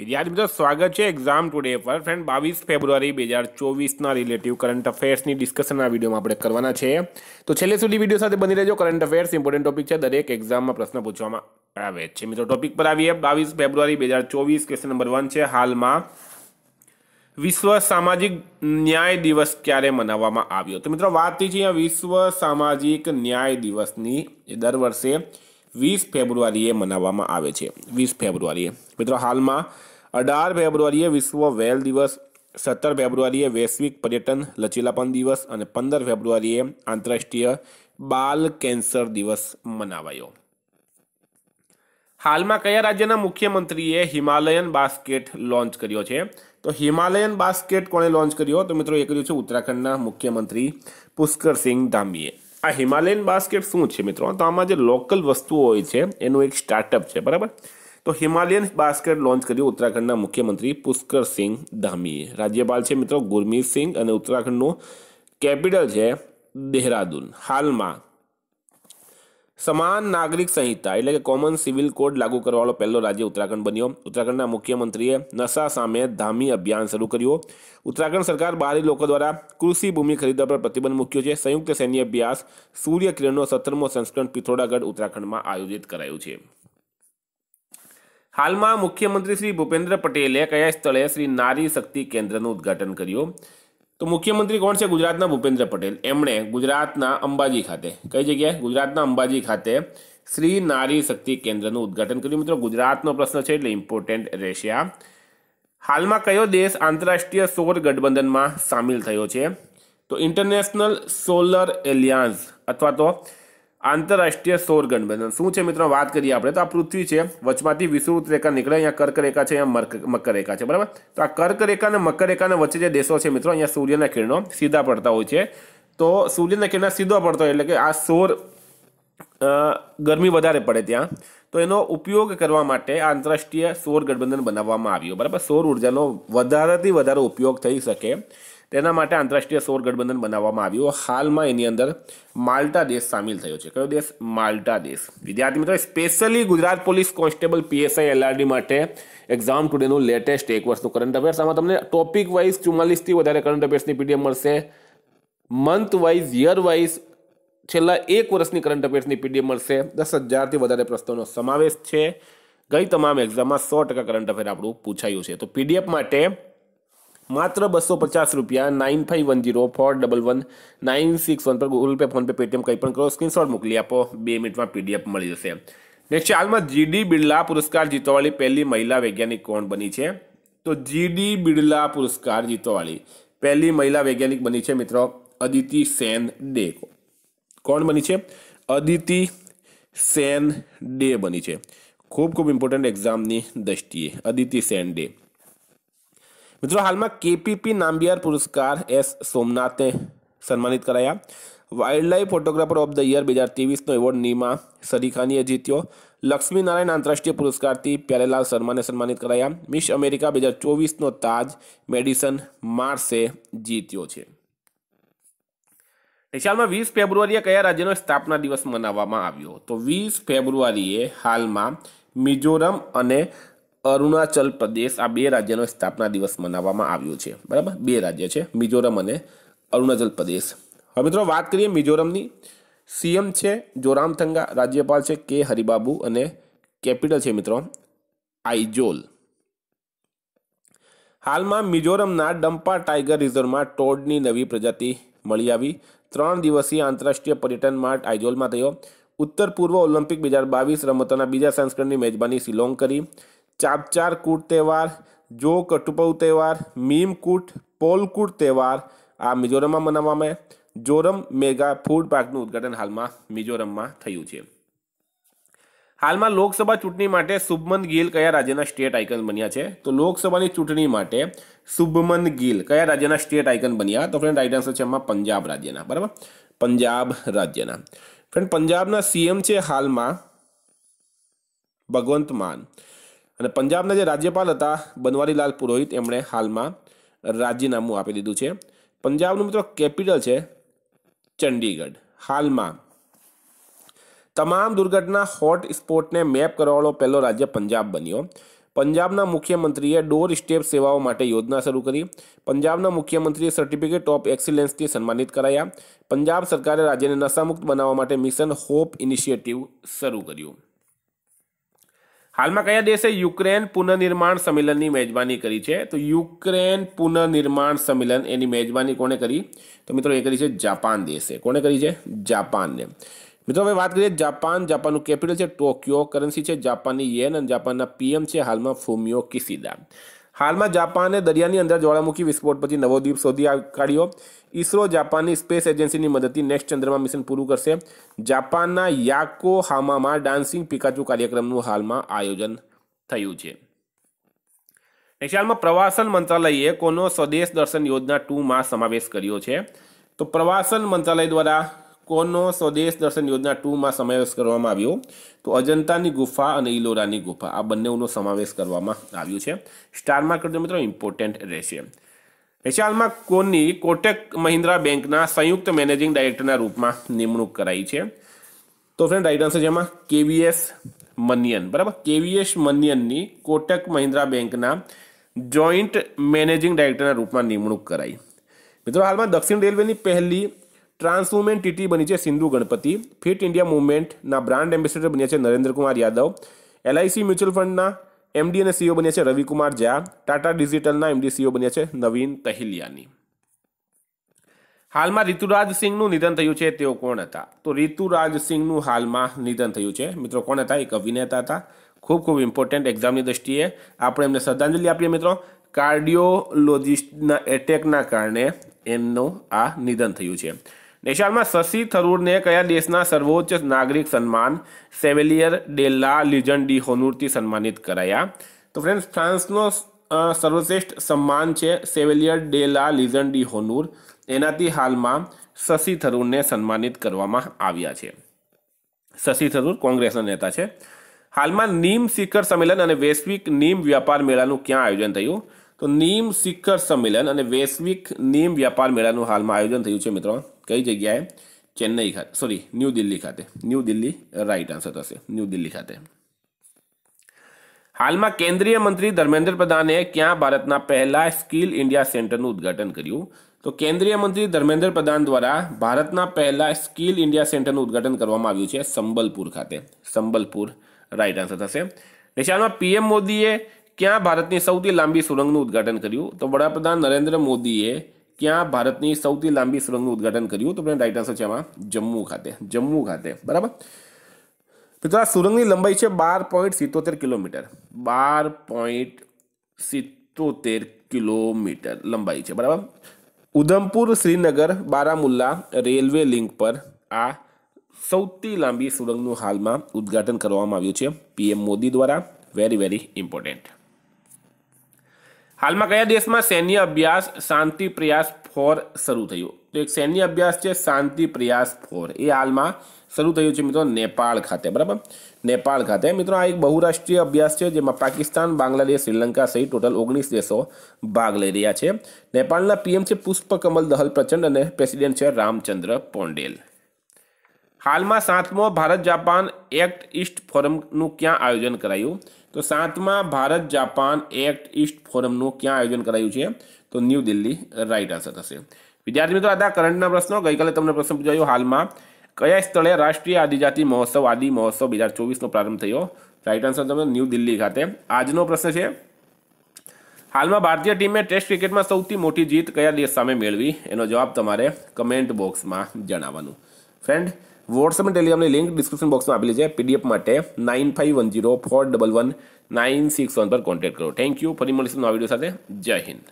વિદ્યાર્થી મિત્રો સ્વાગત છે એક્ઝામ ટુડે પર ફ્રેન્ડ બાવીસ ફેબ્રુઆરી બે હજાર ચોવીસના રિલેટિવ કરંટ અફેર્સની ડિસ્કશનના વિડીયોમાં આપણે કરવાના છે તો છેલ્લે સુધી વિડીયો સાથે બની રહેજો કરંટ અફેર્સ ઇમ્પોર્ટન્ટ ટોપિક છે દરેક એક્ઝામમાં પ્રશ્ન પૂછવામાં આવે છે મિત્રો ટોપિક પર આવીએ બાવીસ ફેબ્રુઆરી બે હજાર ચોવીસ ક્વેશ્ચન નંબર વન છે હાલમાં વિશ્વ સામાજિક ન્યાય દિવસ ક્યારે મનાવવામાં આવ્યો તો મિત્રો વાત થઈ છે વિશ્વ સામાજિક ન્યાય દિવસની દર વર્ષે વીસ ફેબ્રુઆરીએ મનાવવામાં આવે છે વીસ ફેબ્રુઆરીએ મિત્રો હાલમાં અઢાર ફેબ્રુઆરીએ વિશ્વ વેલ દિવસ સત્તર ફેબ્રુઆરીએ વૈશ્વિક પર્યટન લચીલાપન દિવસ અને પંદર ફેબ્રુઆરીએ આંતરરાષ્ટ્રીય બાલ કેન્સર દિવસ મનાવાયો હાલમાં કયા રાજ્યના મુખ્યમંત્રીએ હિમાલયન બાસ્કેટ લોન્ચ કર્યો છે તો હિમાલયન બાસ્કેટ કોણે લોન્ચ કર્યો તો મિત્રો એ કર્યું છે ઉત્તરાખંડના મુખ્યમંત્રી પુષ્કરસિંહ ધામીએ આ હિમાલયન બાસ્કેટ શું છે મિત્રો તો આમાં જે લોકલ વસ્તુઓ હોય છે એનું એક સ્ટાર્ટઅપ છે બરાબર તો હિમાલયન બાસ્કેટ લોન્ચ કર્યું ઉત્તરાખંડના મુખ્યમંત્રી પુષ્કર સિંહ ધામીએ રાજ્યપાલ છે મિત્રો ગુરમીત સિંહ અને ઉત્તરાખંડનું કેપિટલ છે દેહરાદૂન હાલમાં સમાન નાગરિક સંહિતા એટલે કે કોમન સિવિલ કોડ લાગુ કરવાનો પહેલો રાજ્ય ઉત્તરાખંડ બન્યો ઉત્તરાખંડના મુખ્યમંત્રીએ નશા સામે ધામી અભિયાન શરૂ કર્યું ઉત્તરાખંડ સરકાર બહારી લોકો દ્વારા કૃષિ ભૂમિ ખરીદવા પર પ્રતિબંધ મૂક્યો છે સંયુક્ત સૈન્ય અભ્યાસ સૂર્યકિરણનો સત્તરમો સંસ્કરણ પિથોરાગઢ ઉત્તરાખંડમાં આયોજિત કરાયું છે હાલમાં મુખ્યમંત્રી શ્રી ભૂપેન્દ્ર પટેલે કયા સ્થળે શ્રી નારી શક્તિ કેન્દ્રનું ઉદ્ઘાટન કર્યું તો મુખ્યમંત્રી કોણ છે ગુજરાતના ભૂપેન્દ્ર પટેલ એમણે ગુજરાતના અંબાજી ખાતે કઈ જગ્યાએ ગુજરાતના અંબાજી ખાતે શ્રી નારી શક્તિ કેન્દ્રનું ઉદ્ઘાટન કર્યું મિત્રો ગુજરાતનો પ્રશ્ન છે એટલે ઇમ્પોર્ટન્ટ રહેશે હાલમાં કયો દેશ આંતરરાષ્ટ્રીય સૌર ગઠબંધનમાં સામેલ થયો છે તો ઇન્ટરનેશનલ સોલર એલિયાન્સ અથવા તો આંતરરાષ્ટ્રીય સૌર ગઠબંધન શું છે મિત્રો વાત કરીએ આપણે તો આ પૃથ્વી છે વચમાંથી વિષુવૃત રેખા નીકળે અહીંયા કર્કરેખા છે અહીંયા મકર રેખા છે બરાબર તો આ કર્ક રેખા અને મકર વચ્ચે જે દેશો છે મિત્રો અહીંયા સૂર્યના કિરણો સીધા પડતા હોય છે તો સૂર્યના કિરણ સીધો પડતો એટલે કે આ સૌર ગરમી વધારે પડે ત્યાં તો એનો ઉપયોગ કરવા માટે આંતરરાષ્ટ્રીય સૌર ગઠબંધન બનાવવામાં આવ્યું બરાબર સૌર ઉર્જાનો વધારેથી વધારે ઉપયોગ થઈ શકે તેના માટે આંતરરાષ્ટ્રીય સૌર ગઠબંધન બનાવવામાં આવ્યું હાલમાં એની અંદર માલ્ટા દેશ સામેલ થયો છે કયો દેશ માલ્ટા દેશ વિદ્યાર્થી મિત્રો specially Gujarat police constable PSI LRD માટે એક્ઝામ ટુડેનું લેટેસ્ટ એક વર્ષનું કરંટ અફેર્સ આમાં તમને ટોપિક વાઇઝ ચુમ્માલીસથી વધારે કરંટ અફેર્સની પીડીએફ મળશે મંથ વાઇઝ યર વાઇઝ છેલ્લા એક વર્ષની કરંટ અફેર્સની પીડીએફ મળશે દસ હજારથી વધારે પ્રશ્નોનો સમાવેશ છે ગઈ તમામ એક્ઝામમાં સો ટકા કરંટ અફેર આપણું પૂછાયું છે તો પીડીએફ માટે માત્ર બસો પચાસ રૂપિયા nine five one zero four double one nine six one પર ગૂગલ પે ફોનપે પેટીએમ કંઈ પણ કરો સ્ક્રીનશોટ મોકલી આપો બે મિનિટમાં પીડીએફ મળી જશે નેક્સ્ટ હાલમાં જીડી બિરલા પુરસ્કાર જીતવાવાળી પહેલી મહિલા વૈજ્ઞાનિક કોણ બની છે તો જીડી બિરલા પુરસ્કાર જીતવાવાળી પહેલી મહિલા વૈજ્ઞાનિક બની છે મિત્રો અદિતિ સેન ડે કોણ બની છે અદિતિ સેન ડે બની છે ખૂબ ખૂબ ઇમ્પોર્ટન્ટ એક્ઝામની દ્રષ્ટિએ અદિતિ સેન ડે મિત્રો હાલમાં કેપીપી નામ્બિયાર પુરસ્કાર એસ સોમનાથે સન્માનિત કરાયા wildlife photographer of the year બે હજાર ત્રેવીસનો એવોર્ડ નીમા સરીખાનીએ જીત્યો લક્ષ્મીનારાયણ આંતરરાષ્ટ્રીય પુરસ્કારથી પ્યારેલાલ શર્માને સન્માનિત કરાયા મિસ અમેરિકા બે હજાર ચોવીસનો તાજ મેડિસન માર્સે જીત્યો છે નિશાળમાં વીસ ફેબ્રુઆરીએ કયા રાજ્યનો સ્થાપના દિવસ મનાવવામાં આવ્યો તો વીસ ફેબ્રુઆરીએ હાલમાં મિઝોરમ અને અરુણાચલ પ્રદેશ આ બે રાજ્યનો સ્થાપના દિવસ મનાવવામાં આવ્યો છે બરાબર બે રાજ્ય છે મિઝોરમ અને અરુણાચલ પ્રદેશ હવે મિત્રો વાત કરીએ મિઝોરમની સીએમ છે જોરામથંગા રાજ્યપાલ છે કે હરિબાબુ અને કેપિટલ છે મિત્રો આઇજોલ હાલમાં મિઝોરમના ડમ્પા ટાઈગર રિઝર્વમાં ટોડની નવી પ્રજાતિ મળી આવી ત્રણ દિવસીય આંતરરાષ્ટ્રીય પર્યટન માર્ટ આઇજોલમાં થયો ઉત્તર પૂર્વ ઓલિમ્પિક બે હજાર બાવીસ રમતોના બીજા સંસ્કરણની મેજબાની શિલોંગ કરી ચાપચારકૂટ તહેવાર જો કટુપવ તહેવાર મીમ મીમકૂટ પોલકૂટ તહેવાર આ મિઝોરમમાં મનાવવામાં આવે જોરમ મેગા ફૂડ પાર્કનું ઉદઘાટન હાલમાં મિઝોરમમાં થયું છે હાલમાં લોકસભા ચૂંટણી માટે શુભમન ગિલ કયા રાજ્યના સ્ટેટ આઇકન બન્યા છે તો લોકસભાની ચૂંટણી માટે શુભમન ગિલ કયા રાજ્યના સ્ટેટ આઇકન બન્યા તો ફ્રેન્ડ રાઇટ આન્સર છે એમાં પંજાબ રાજ્યના બરાબર પંજાબ રાજ્યના ફ્રેન્ડ પંજાબના સીએમ છે હાલમાં ભગવંત માન અને પંજાબના જે રાજ્યપાલ હતા બનવારીલાલ પુરોહિત એમણે હાલમાં રાજીનામું આપી દીધું છે પંજાબનું મિત્રો કેપિટલ છે ચંડીગઢ હાલમાં તમામ દુર્ઘટના હોટ સ્પોટને મેપ કરવાવાળો પહેલો રાજ્ય પંજાબ બન્યો પંજાબના મુખ્યમંત્રીએ ડોર સ્ટેપ સેવાઓ માટે યોજના શરૂ કરી પંજાબના મુખ્યમંત્રીએ સર્ટિફિકેટ ઓફ એક્સિલન્સથી સન્માનિત કરાયા પંજાબ સરકારે રાજ્યને નશામુક્ત બનાવવા માટે મિશન હોપ ઇનિશિયેટિવ શરૂ કર્યું હાલમાં કયા દેશે યુક્રેન પુનઃનિર્માણ સંમેલનની મેજબાની કરી છે તો યુક્રેન પુનઃનિર્માણ સંમેલન એની મેજબાની કોણે કરી તો મિત્રો એ કરી છે જાપાન દેશે કોણે કરી છે જાપાનને મિત્રો હવે વાત કરીએ જાપાન જાપાનનું કેપિટલ છે ટોક્યો કરન્સી છે જાપાનની યેન અને જાપાનના પીએમ છે હાલમાં ફુમિયો કિસિદા હાલમાં જાપાને દરિયાની અંદર જ્વાળામુખી વિસ્ફોટ પછી નવો દ્વીપ શોધી કાઢ્યો ઇસરો જાપાનની સ્પેસ એજન્સીની મદદથી નેક્સ્ટ ચંદ્રમા મિશન પૂરું કરશે જાપાનના યાકોહામામાં ડાન્સિંગ પિકાચુ કાર્યક્રમનું હાલમાં આયોજન થયું છે નેક્સ્ટ હાલમાં પ્રવાસન મંત્રાલયે કોનો સ્વદેશ દર્શન યોજના ટુમાં સમાવેશ કર્યો છે તો પ્રવાસન મંત્રાલય દ્વારા કોનો સ્વદેશ દર્શન યોજના ટુમાં સમાવેશ કરવામાં આવ્યો તો અજંતાની ગુફા અને ઇલોરાની ગુફા આ બંનેનો સમાવેશ કરવામાં આવ્યો છે સ્ટારમાં કરજો મિત્રો ઇમ્પોર્ટન્ટ રહેશે વિશાલમાં કોની કોટક મહિન્દ્રા બેંકના સંયુક્ત મેનેજિંગ ડાયરેક્ટરના રૂપમાં નિમણૂક કરાઈ છે તો ફ્રેન્ડ રાઈટ આન્સર જેમાં કેવીએસ મનિયન બરાબર કેવીએસ મનિયનની કોટક મહિન્દ્રા બેંકના જોઈન્ટ મેનેજિંગ ડાયરેક્ટરના રૂપમાં નિમણૂક કરાઈ મિત્રો હાલમાં દક્ષિણ રેલવેની પહેલી ટ્રાન્સ ટીટી બની છે સિંધુ ગણપતિ ફિટ ઇન્ડિયા મુવમેન્ટના બ્રાન્ડ એમ્બેસેડર બન્યા છે નરેન્દ્રકુમાર યાદવ એલઆઈસી મ્યુચ્યુઅલ ફંડના એમડી અને સીઓ બન્યા છે રવિકુમાર ઝા ટાટા ડિજિટલના એમડી સીઓ બન્યા છે નવીન તહિલિયાની હાલમાં ઋતુરાજ સિંહનું નિધન થયું છે તેઓ કોણ હતા તો ઋતુરાજ સિંહનું હાલમાં નિધન થયું છે મિત્રો કોણ હતા એક અભિનેતા હતા ખૂબ ખૂબ ઇમ્પોર્ટન્ટ એક્ઝામની દ્રષ્ટિએ આપણે એમને શ્રદ્ધાંજલિ આપીએ મિત્રો કાર્ડિયોલોજિસ્ટના એટેકના કારણે એમનું આ નિધન થયું છે નેશાલમાં શશી થરૂરને કયા દેશના સર્વોચ્ચ નાગરિક સન્માન સેવેલિયર ડેલા લિજન ડી હોનુરથી સન્માનિત કરાયા તો ફ્રેન્ડ્સ ફ્રાન્સનો સર્વશ્રેષ્ઠ સન્માન છે સેવેલિયર ડેલા લિઝન ડી હોનુર એનાથી હાલમાં શશી થરૂરને સન્માનિત કરવામાં આવ્યા છે શશી થરૂર કોંગ્રેસના નેતા છે હાલમાં નીમ શિખર સંમેલન અને વૈશ્વિક નીમ વ્યાપાર મેળાનું ક્યાં આયોજન થયું તો નીમ શિખર સંમેલન અને વૈશ્વિક નીમ વ્યાપાર મેળાનું હાલમાં આયોજન થયું છે મિત્રો કઈ જગ્યાએ ચેન્નઈ ખાતે સોરી ન્યૂ દિલ્હી ખાતે ન્યૂ દિલ્હી રાઈટ આન્સર થશે ન્યૂ દિલ્હી ખાતે હાલમાં કેન્દ્રીય મંત્રી ધર્મેન્દ્ર પ્રધાને ક્યાં ભારતના પહેલા સ્કિલ ઇન્ડિયા સેન્ટરનું ઉદ્ઘાટન કર્યું તો કેન્દ્રીય મંત્રી ધર્મેન્દ્ર પ્રધાન દ્વારા ભારતના પહેલા સ્કિલ ઇન્ડિયા સેન્ટરનું ઉદઘાટન કરવામાં આવ્યું છે સંબલપુર ખાતે સંબલપુર રાઈટ આન્સર થશે નિશાળમાં પીએમ મોદીએ ક્યાં ભારતની સૌથી લાંબી સુરંગનું ઉદ્ઘાટન કર્યું તો વડાપ્રધાન નરેન્દ્ર મોદીએ ક્યાં ભારતની સૌથી લાંબી સુરંગનું ઉદઘાટન કર્યું તો આપણે રાઈટ આન્સર છે આમાં જમ્મુ ખાતે જમ્મુ ખાતે બરાબર મિત્રો આ સુરંગની લંબાઈ છે બાર પોઈન્ટ સિત્તોતેર કિલોમીટર બાર પોઈન્ટ સિત્તોતેર કિલોમીટર લંબાઈ છે બરાબર ઉધમપુર શ્રીનગર બારામુલ્લા રેલવે લિંક પર આ સૌથી લાંબી સુરંગનું હાલમાં ઉદ્ઘાટન કરવામાં આવ્યું છે પીએમ મોદી દ્વારા વેરી વેરી ઇમ્પોર્ટન્ટ હાલમાં કયા દેશમાં સૈન્ય અભ્યાસ શાંતિ પ્રયાસ ફોર શરૂ થયો તો એક સૈન્ય અભ્યાસ છે શાંતિ પ્રયાસ ફોર એ હાલમાં શરૂ થયું છે મિત્રો નેપાળ ખાતે બરાબર નેપાળ ખાતે મિત્રો આ એક બહુરાષ્ટ્રીય અભ્યાસ છે જેમાં પાકિસ્તાન બાંગ્લાદેશ શ્રીલંકા સહિત ટોટલ ઓગણીસ દેશો ભાગ લઈ રહ્યા છે નેપાળના પીએમ છે પુષ્પકમલ દહલ પ્રચંડ અને પ્રેસિડેન્ટ છે રામચંદ્ર પોંડેલ હાલમાં સાતમો ભારત જાપાન એક્ટ ઇસ્ટ ફોરમનું ક્યાં આયોજન કરાયું તો સાતમાં ભારત જાપાન એક્ટ ઇસ્ટ ફોરમનું ક્યાં આયોજન કરાયું છે તો ન્યૂ દિલ્હી રાઇટ આન્સર થશે વિદ્યાર્થી મિત્રો આ કરંટના પ્રશ્નો ગઈકાલે તમને પ્રશ્ન પૂછાયો હાલમાં કયા સ્થળે રાષ્ટ્રીય આદિજાતિ મહોત્સવ આદિ મહોત્સવ બે હજાર ચોવીસનો પ્રારંભ થયો રાઇટ આન્સર તમે ન્યૂ દિલ્હી ખાતે આજનો પ્રશ્ન છે હાલમાં ભારતીય ટીમે ટેસ્ટ ક્રિકેટમાં સૌથી મોટી જીત કયા દેશ સામે મેળવી એનો જવાબ તમારે કમેન્ટ બોક્સમાં જણાવવાનું ફ્રેન્ડ વોટ્સએપ અને ટેલિગ્રામની લિંક ડિસ્ક્રિપ્શન બોક્સમાં આપેલી છે પીડીએફ માટે nine five one zero four double one nine six one પર કોન્ટેક્ટ કરો થેન્ક યુ ફરી મળીશું નવા વિડીયો સાથે જય હિન્દ